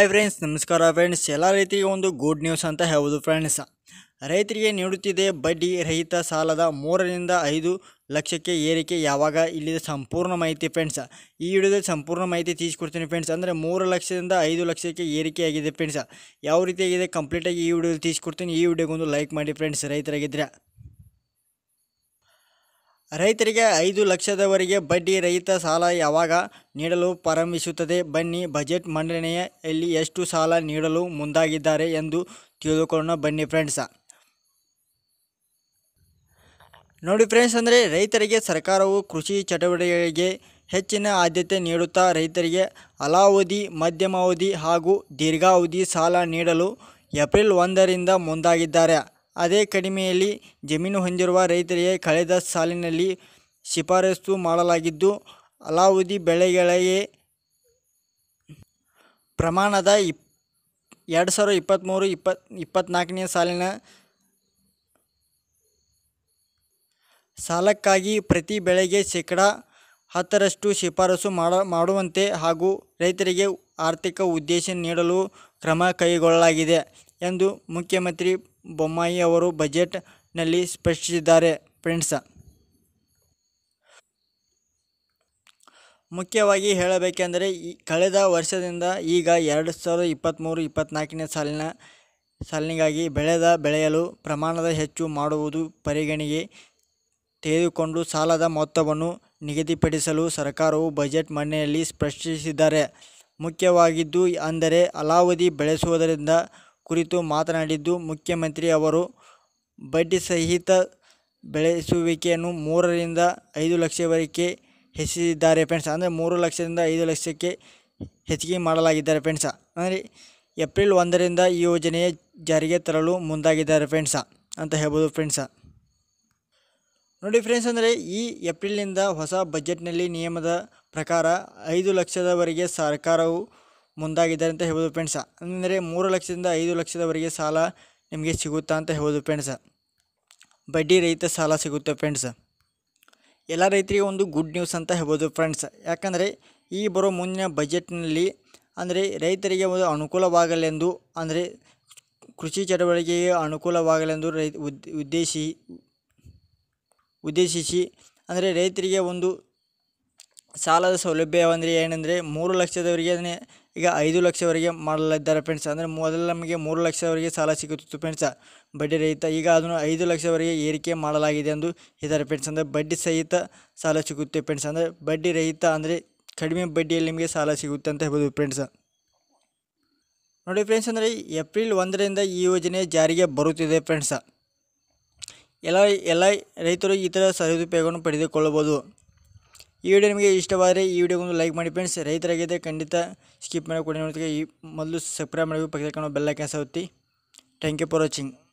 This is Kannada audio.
ಹಾಯ್ ಫ್ರೆಂಡ್ಸ್ ನಮಸ್ಕಾರ ಫ್ರೆಂಡ್ಸ್ ಎಲ್ಲ ರೈತರಿಗೆ ಒಂದು ಗುಡ್ ನ್ಯೂಸ್ ಅಂತ ಹೇಳ್ಬೋದು ಫ್ರೆಂಡ್ಸ್ ರೈತರಿಗೆ ನೀಡುತ್ತಿದೆ ಬಡ್ಡಿ ರಹಿತ ಸಾಲದ ಮೂರರಿಂದ ಐದು ಲಕ್ಷಕ್ಕೆ ಏರಿಕೆ ಯಾವಾಗ ಇಲ್ಲಿದ ಸಂಪೂರ್ಣ ಮಾಹಿತಿ ಫ್ರೆಂಡ್ಸ್ ಈ ವಿಡಿಯೋದಲ್ಲಿ ಸಂಪೂರ್ಣ ಮಾಹಿತಿ ತಿಳಿಸ್ಕೊಡ್ತೀನಿ ಫ್ರೆಂಡ್ಸ್ ಅಂದರೆ ಮೂರು ಲಕ್ಷದಿಂದ ಐದು ಲಕ್ಷಕ್ಕೆ ಏರಿಕೆ ಆಗಿದೆ ಫ್ರೆಂಡ್ಸ್ ಯಾವ ರೀತಿಯಾಗಿದೆ ಕಂಪ್ಲೀಟಾಗಿ ಈ ವಿಡಿಯೋದಲ್ಲಿ ತಿಳಿಸ್ಕೊಡ್ತೀನಿ ಈ ವಿಡಿಯೋಗೊಂದು ಲೈಕ್ ಮಾಡಿ ಫ್ರೆಂಡ್ಸ್ ರೈತರಾಗಿದ್ದರೆ ರೈತರಿಗೆ ಐದು ಲಕ್ಷದವರೆಗೆ ಬಡ್ಡಿ ರಹಿತ ಸಾಲ ಯಾವಾಗ ನೀಡಲು ಪ್ರಾರಂಭಿಸುತ್ತದೆ ಬನ್ನಿ ಬಜೆಟ್ ಮಂಡನೆಯಲ್ಲಿ ಎಷ್ಟು ಸಾಲ ನೀಡಲು ಮುಂದಾಗಿದ್ದಾರೆ ಎಂದು ತಿಳಿದುಕೊಳ್ಳೋಣ ಬನ್ನಿ ಫ್ರೆಂಡ್ಸ ನೋಡಿ ಫ್ರೆಂಡ್ಸ್ ಅಂದರೆ ರೈತರಿಗೆ ಸರ್ಕಾರವು ಕೃಷಿ ಚಟುವಟಿಕೆಗಳಿಗೆ ಹೆಚ್ಚಿನ ಆದ್ಯತೆ ನೀಡುತ್ತಾ ರೈತರಿಗೆ ಅಲಾವಧಿ ಮಧ್ಯಮಾವಧಿ ಹಾಗೂ ದೀರ್ಘಾವಧಿ ಸಾಲ ನೀಡಲು ಏಪ್ರಿಲ್ ಒಂದರಿಂದ ಮುಂದಾಗಿದ್ದಾರೆ ಅದೇ ಕಡಿಮೆಯಲ್ಲಿ ಜಮೀನು ಹೊಂದಿರುವ ರೈತರಿಗೆ ಕಳೆದ ಸಾಲಿನಲ್ಲಿ ಶಿಫಾರಸು ಮಾಡಲಾಗಿದ್ದು ಅಲಾವಧಿ ಬೆಳೆಗಳಿಗೆ ಪ್ರಮಾಣದ ಇಪ್ ಎರಡು ಸಾವಿರದ ಇಪ್ಪತ್ತ್ಮೂರು ಇಪ್ಪತ್ ಇಪ್ಪತ್ತ್ನಾಲ್ಕನೇ ಸಾಲಿನ ಸಾಲಕ್ಕಾಗಿ ಪ್ರತಿ ಬೆಳೆಗೆ ಶೇಕಡ ಹತ್ತರಷ್ಟು ಶಿಫಾರಸು ಮಾಡ ಮಾಡುವಂತೆ ಹಾಗೂ ರೈತರಿಗೆ ಆರ್ಥಿಕ ಉದ್ದೇಶ ನೀಡಲು ಕ್ರಮ ಕೈಗೊಳ್ಳಲಾಗಿದೆ ಎಂದು ಮುಖ್ಯಮಂತ್ರಿ ಬೊಮ್ಮಾಯಿ ಅವರು ಬಜೆಟ್ನಲ್ಲಿ ಸ್ಪಷ್ಟಿಸಿದ್ದಾರೆ ಫ್ರೆಂಡ್ಸ್ ಮುಖ್ಯವಾಗಿ ಹೇಳಬೇಕೆಂದರೆ ಈ ಕಳೆದ ವರ್ಷದಿಂದ ಈಗ ಎರಡು ಸಾವಿರದ ಇಪ್ಪತ್ತ್ಮೂರು ಇಪ್ಪತ್ತ್ನಾಲ್ಕನೇ ಸಾಲಿನ ಸಾಲಿನಿಗಾಗಿ ಬೆಳೆದ ಬೆಳೆಯಲು ಪ್ರಮಾಣದ ಹೆಚ್ಚು ಮಾಡುವುದು ಪರಿಗಣಿಗೆ ತೆಗೆದುಕೊಂಡು ಸಾಲದ ಮೊತ್ತವನ್ನು ನಿಗದಿಪಡಿಸಲು ಸರ್ಕಾರವು ಬಜೆಟ್ ಮನೆಯಲ್ಲಿ ಸ್ಪಷ್ಟಿಸಿದ್ದಾರೆ ಮುಖ್ಯವಾಗಿದ್ದು ಅಂದರೆ ಅಲಾವಧಿ ಬೆಳೆಸುವುದರಿಂದ ಕುರಿತು ಮಾತನಾಡಿದ್ದು ಮುಖ್ಯಮಂತ್ರಿ ಅವರು ಬಡ್ಡಿ ಸಹಿತ ಬೆಳೆಸುವಿಕೆಯನ್ನು ಮೂರರಿಂದ ಐದು ಲಕ್ಷವರೆಗೆ ಹೆಚ್ಚಿಸಿದ್ದಾರೆ ಫ್ರೆಂಡ್ಸ್ ಅಂದರೆ ಮೂರು ಲಕ್ಷದಿಂದ ಐದು ಲಕ್ಷಕ್ಕೆ ಹೆಚ್ಚಿಗೆ ಮಾಡಲಾಗಿದ್ದಾರೆ ಫ್ರೆಂಡ್ಸ ಅಂದರೆ ಏಪ್ರಿಲ್ ಒಂದರಿಂದ ಈ ಯೋಜನೆಯ ಜಾರಿಗೆ ತರಲು ಮುಂದಾಗಿದ್ದಾರೆ ಫ್ರೆಂಡ್ಸ ಅಂತ ಹೇಳ್ಬೋದು ಫ್ರೆಂಡ್ಸ ನೋಡಿ ಫ್ರೆಂಡ್ಸ್ ಅಂದರೆ ಈ ಏಪ್ರಿಲ್ನಿಂದ ಹೊಸ ಬಜೆಟ್ನಲ್ಲಿ ನಿಯಮದ ಪ್ರಕಾರ ಐದು ಲಕ್ಷದವರೆಗೆ ಸರ್ಕಾರವು ಮುಂದಾಗಿದ್ದಾರೆ ಅಂತ ಹೇಳ್ಬೋದು ಫ್ರೆಂಡ್ಸ ಅಂದರೆ ಮೂರು ಲಕ್ಷದಿಂದ ಐದು ಲಕ್ಷದವರೆಗೆ ಸಾಲ ನಿಮಗೆ ಸಿಗುತ್ತಾ ಅಂತ ಹೇಳ್ಬೋದು ಫ್ರೆಂಡ್ಸ ಬಡ್ಡಿ ರಹಿತ ಸಾಲ ಸಿಗುತ್ತೆ ಫ್ರೆಂಡ್ಸ್ ಎಲ್ಲ ರೈತರಿಗೆ ಒಂದು ಗುಡ್ ನ್ಯೂಸ್ ಅಂತ ಹೇಳ್ಬೋದು ಫ್ರೆಂಡ್ಸ್ ಯಾಕಂದರೆ ಈ ಬರೋ ಮುಂದಿನ ಬಜೆಟ್ನಲ್ಲಿ ಅಂದರೆ ರೈತರಿಗೆ ಒಂದು ಅನುಕೂಲವಾಗಲೆಂದು ಅಂದರೆ ಕೃಷಿ ಚಟುವಟಿಕೆಗೆ ಅನುಕೂಲವಾಗಲೆಂದು ರೈ ಉದ್ದೇಶಿ ಉದ್ದೇಶಿಸಿ ಅಂದರೆ ರೈತರಿಗೆ ಒಂದು ಸಾಲದ ಸೌಲಭ್ಯ ಅಂದರೆ ಏನಂದರೆ ಮೂರು ಲಕ್ಷದವರಿಗೆ ಈಗ ಐದು ಲಕ್ಷವರೆಗೆ ಮಾಡಲಿದ್ದಾರೆ ಫ್ರೆಂಡ್ಸ್ ಅಂದರೆ ಮೊದಲು ನಮಗೆ ಮೂರು ಲಕ್ಷವರೆಗೆ ಸಾಲ ಸಿಗುತ್ತಿತ್ತು ಫ್ರೆಂಡ್ಸ್ ಬಡ್ಡಿ ರಹಿತ ಈಗ ಅದನ್ನು ಐದು ಲಕ್ಷವರೆಗೆ ಏರಿಕೆ ಮಾಡಲಾಗಿದೆ ಎಂದು ಇದ್ದಾರೆ ಫ್ರೆಂಡ್ಸ್ ಅಂದರೆ ಬಡ್ಡಿ ಸಹಿತ ಸಾಲ ಸಿಗುತ್ತೆ ಫ್ರೆಂಡ್ಸ್ ಅಂದರೆ ಬಡ್ಡಿ ರಹಿತ ಅಂದರೆ ಕಡಿಮೆ ಬಡ್ಡಿಯಲ್ಲಿ ನಿಮಗೆ ಸಾಲ ಸಿಗುತ್ತೆ ಅಂತ ಹೇಳ್ಬೋದು ಫ್ರೆಂಡ್ಸ್ ನೋಡಿ ಫ್ರೆಂಡ್ಸ್ ಅಂದರೆ ಏಪ್ರಿಲ್ ಒಂದರಿಂದ ಈ ಯೋಜನೆ ಜಾರಿಗೆ ಬರುತ್ತಿದೆ ಫ್ರೆಂಡ್ಸ ಎಲ್ಲ ಎಲ್ಲ ರೈತರು ಈ ಥರ ಸದುಪಯೋಗವನ್ನು ಪಡೆದುಕೊಳ್ಳಬೋದು ಈ ವಿಡಿಯೋ ನಿಮಗೆ ಇಷ್ಟವಾದರೆ ಈ ವಿಡಿಯೋ ಒಂದು ಲೈಕ್ ಮಾಡಿ ಫ್ರೆಂಡ್ಸ್ ರೈತರಾಗಿದೆ ಖಂಡಿತ ಸ್ಕಿಪ್ ಮಾಡಿ ಕೊಡಿ ನೋಡ್ತೀವಿ ಈ ಮೊದಲು ಸಬ್ಸ್ಕ್ರೈಬ್ ಮಾಡಿ ಪಕ್ಕದ ಬೆಲ್ಲಕ್ಕೆ ಹೊತ್ತಿ ಥ್ಯಾಂಕ್ ಯು ಫಾರ್ ವಾಚಿಂಗ್